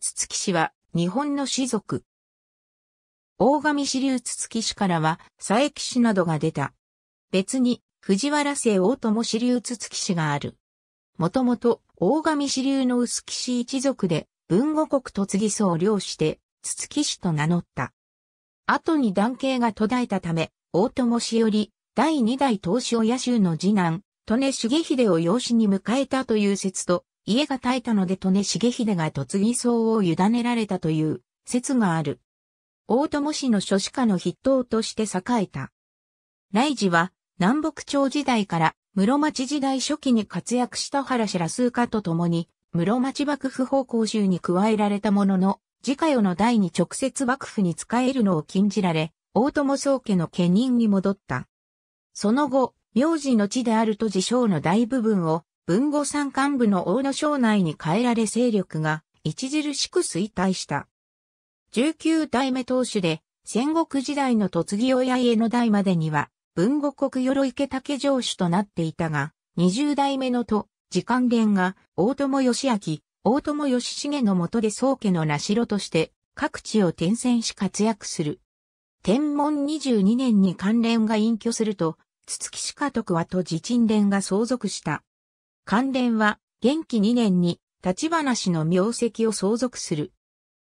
つつき氏は日本の氏族。大神支流つつき氏からは佐伯氏などが出た。別に藤原姓大友支流つつき氏がある。もともと大神支流の臼木氏一族で文後国と起僧を領してつつき氏と名乗った。後に男系が途絶えたため、大友氏より第二代東塩野州の次男、利根重秀を養子に迎えたという説と、家が耐えたので利根重秀が突ぎ層を委ねられたという説がある。大友氏の諸子家の筆頭として栄えた。来寺は南北朝時代から室町時代初期に活躍した原氏ら数家と共に室町幕府奉公衆に加えられたものの、自家世の代に直接幕府に仕えるのを禁じられ、大友宗家の家人に戻った。その後、名字の地であると自称の大部分を文後山幹部の大野省内に変えられ勢力が著しく衰退した。19代目当主で戦国時代の突ぎ親家の代までには文後国鎧池竹城主となっていたが、20代目の都、時間連が大友義明、大友義重のもとで宗家の名城として各地を転戦し活躍する。天文22年に関連が隠居すると、筒木鹿徳はと自鎮連が相続した。関連は、元気2年に、立花氏の名跡を相続する。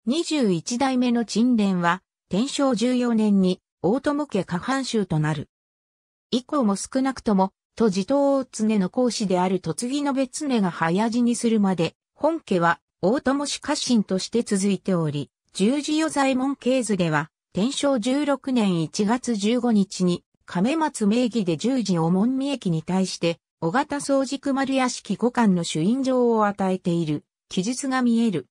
21代目の陳連は、天正14年に、大友家下半州となる。以降も少なくとも、と地頭大常の講師である嫁ぎの別根が早死にするまで、本家は大友氏家臣として続いており、十字与左衛門系図では、天正16年1月15日に、亀松名義で十字お門見駅に対して、小型総軸丸屋敷五巻の主印状を与えている、記述が見える。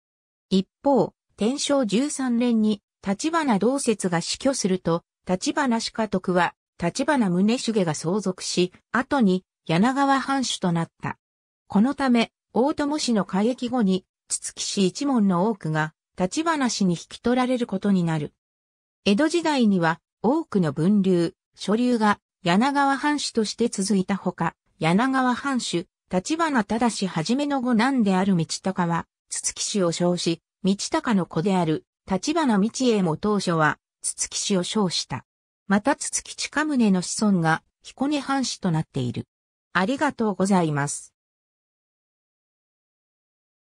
一方、天正十三年に、立花同説が死去すると、立花氏家督は、立花宗茂が相続し、後に、柳川藩主となった。このため、大友氏の会役後に、つき氏一門の多くが、立花氏に引き取られることになる。江戸時代には、多くの分流、所流が、柳川藩主として続いたほか、柳川藩主、立花正はじめの五男である道高は、つつき氏を称し、道高の子である、立花道英も当初は、つつき氏を称した。またつつき近宗の子孫が、彦根藩士となっている。ありがとうございます。